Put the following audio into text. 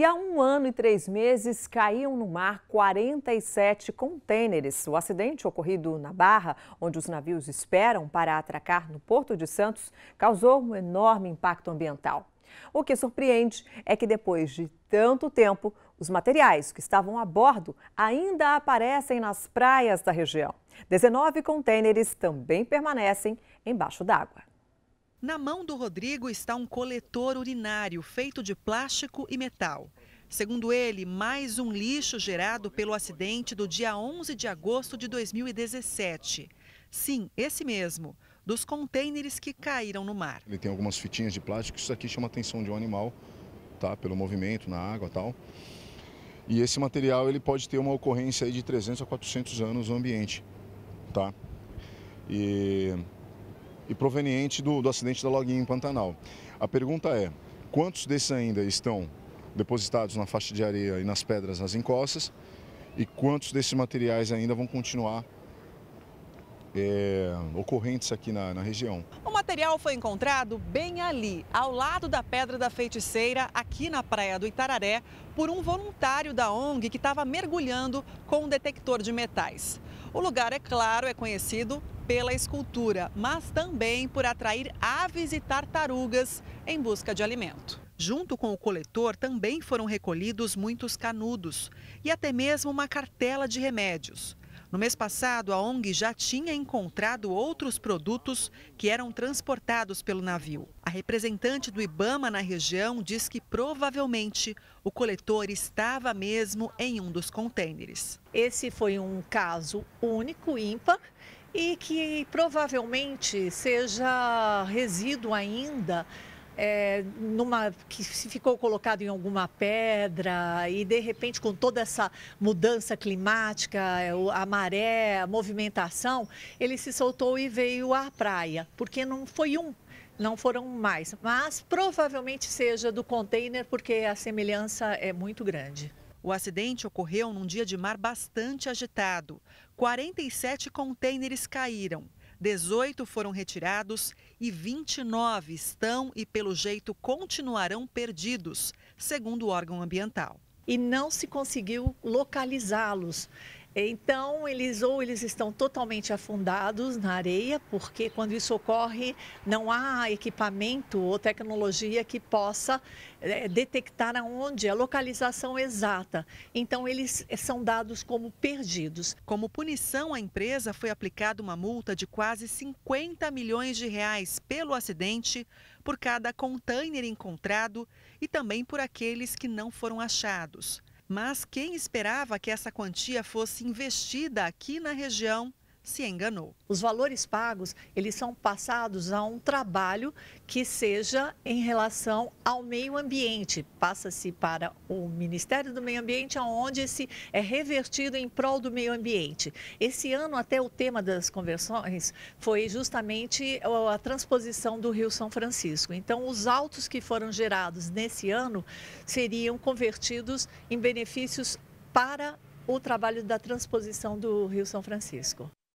E há um ano e três meses caíam no mar 47 contêineres. O acidente ocorrido na Barra, onde os navios esperam para atracar no Porto de Santos, causou um enorme impacto ambiental. O que surpreende é que depois de tanto tempo, os materiais que estavam a bordo ainda aparecem nas praias da região. 19 contêineres também permanecem embaixo d'água. Na mão do Rodrigo está um coletor urinário feito de plástico e metal. Segundo ele, mais um lixo gerado pelo acidente do dia 11 de agosto de 2017. Sim, esse mesmo, dos contêineres que caíram no mar. Ele tem algumas fitinhas de plástico, isso aqui chama a atenção de um animal, tá? Pelo movimento na água e tal. E esse material ele pode ter uma ocorrência de 300 a 400 anos no ambiente, tá? E e proveniente do, do acidente da Login em Pantanal. A pergunta é, quantos desses ainda estão depositados na faixa de areia e nas pedras nas encostas e quantos desses materiais ainda vão continuar é, ocorrentes aqui na, na, região. O material foi encontrado bem ali, ao lado da Pedra da Feiticeira, aqui na Praia do Itararé, por um voluntário da ONG que estava mergulhando com um detector de metais. O lugar, é claro, é conhecido pela escultura, mas também por atrair aves e tartarugas em busca de alimento. Junto com o coletor também foram recolhidos muitos canudos e até mesmo uma cartela de remédios. No mês passado, a ONG já tinha encontrado outros produtos que eram transportados pelo navio. A representante do Ibama na região diz que provavelmente o coletor estava mesmo em um dos contêineres. Esse foi um caso único, ímpar, e que provavelmente seja resíduo ainda é, numa que se ficou colocado em alguma pedra e de repente com toda essa mudança climática, é, a maré, a movimentação, ele se soltou e veio à praia, porque não foi um não foram mais, mas provavelmente seja do container, porque a semelhança é muito grande. O acidente ocorreu num dia de mar bastante agitado. 47 contêineres caíram, 18 foram retirados e 29 estão e, pelo jeito, continuarão perdidos, segundo o órgão ambiental. E não se conseguiu localizá-los. Então, eles ou eles estão totalmente afundados na areia, porque quando isso ocorre, não há equipamento ou tecnologia que possa é, detectar aonde é a localização exata. Então, eles eh, são dados como perdidos. Como punição, à empresa foi aplicada uma multa de quase 50 milhões de reais pelo acidente, por cada container encontrado e também por aqueles que não foram achados. Mas quem esperava que essa quantia fosse investida aqui na região se enganou. Os valores pagos, eles são passados a um trabalho que seja em relação ao meio ambiente. Passa-se para o Ministério do Meio Ambiente, onde esse é revertido em prol do meio ambiente. Esse ano até o tema das conversões foi justamente a transposição do Rio São Francisco. Então, os autos que foram gerados nesse ano seriam convertidos em benefícios para o trabalho da transposição do Rio São Francisco.